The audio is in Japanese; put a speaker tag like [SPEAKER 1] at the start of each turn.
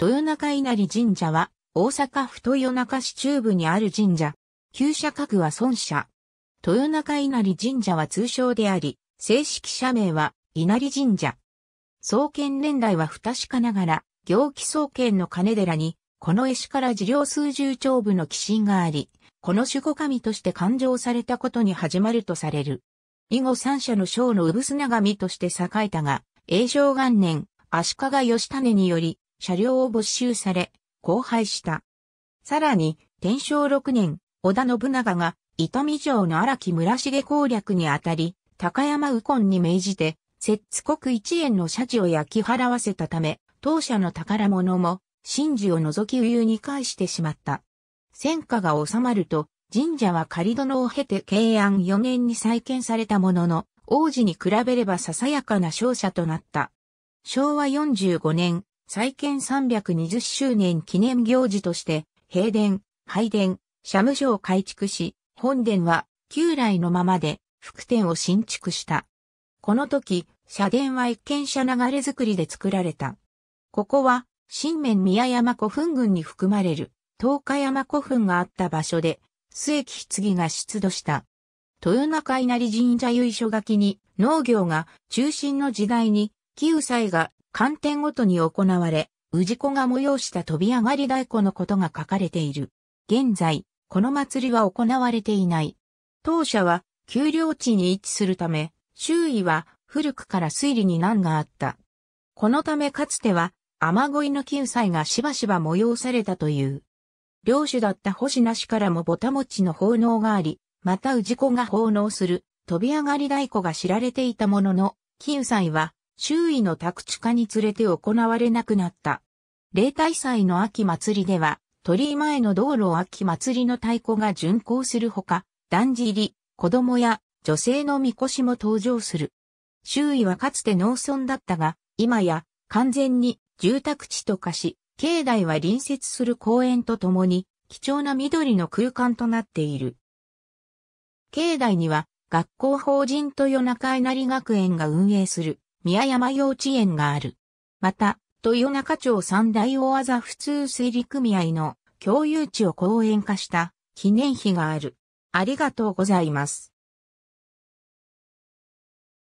[SPEAKER 1] 豊中稲荷神社は、大阪府豊中市中部にある神社。旧社格は孫社。豊中稲荷神社は通称であり、正式社名は稲荷神社。創建年代は不確かながら、行基創建の金寺に、この絵師から寺領数十丁部の寄進があり、この守護神として勘定されたことに始まるとされる。以後三社の将の産砂神として栄えたが、永正元年、足利義種により、車両を没収され、荒廃した。さらに、天正6年、織田信長が、伊丹城の荒木村重攻略にあたり、高山右近に命じて、摂津国一円の社地を焼き払わせたため、当社の宝物も、神事を除き右に返してしまった。戦火が収まると、神社は仮殿を経て慶安4年に再建されたものの、王子に比べればささやかな勝者となった。昭和45年、再建320周年記念行事として、平殿、拝殿、社務所を改築し、本殿は旧来のままで副殿を新築した。この時、社殿は一見社流れ作りで作られた。ここは、新面宮山古墳群に含まれる、東海山古墳があった場所で、末木棺が出土した。豊中稲荷神社由緒書きに、農業が中心の時代に、旧祭が観点ごとに行われ、氏子が催した飛び上がり太鼓のことが書かれている。現在、この祭りは行われていない。当社は、丘陵地に位置するため、周囲は古くから推理に難があった。このためかつては、雨乞いの救済がしばしば催されたという。領主だった星なしからもぼたもちの奉納があり、また氏子が奉納する飛び上がり太鼓が知られていたものの、救済は周囲の宅地化につれて行われなくなった。例大祭の秋祭りでは、鳥居前の道路秋祭りの太鼓が巡行するほか、だんじり、子供や女性のみこしも登場する。周囲はかつて農村だったが、今や完全に住宅地と化し、境内は隣接する公園とともに、貴重な緑の空間となっている。境内には、学校法人と夜中稲荷学園が運営する宮山幼稚園がある。また、豊中町三大大技普通水利組合の共有地を公園化した記念碑がある。ありがとうございます。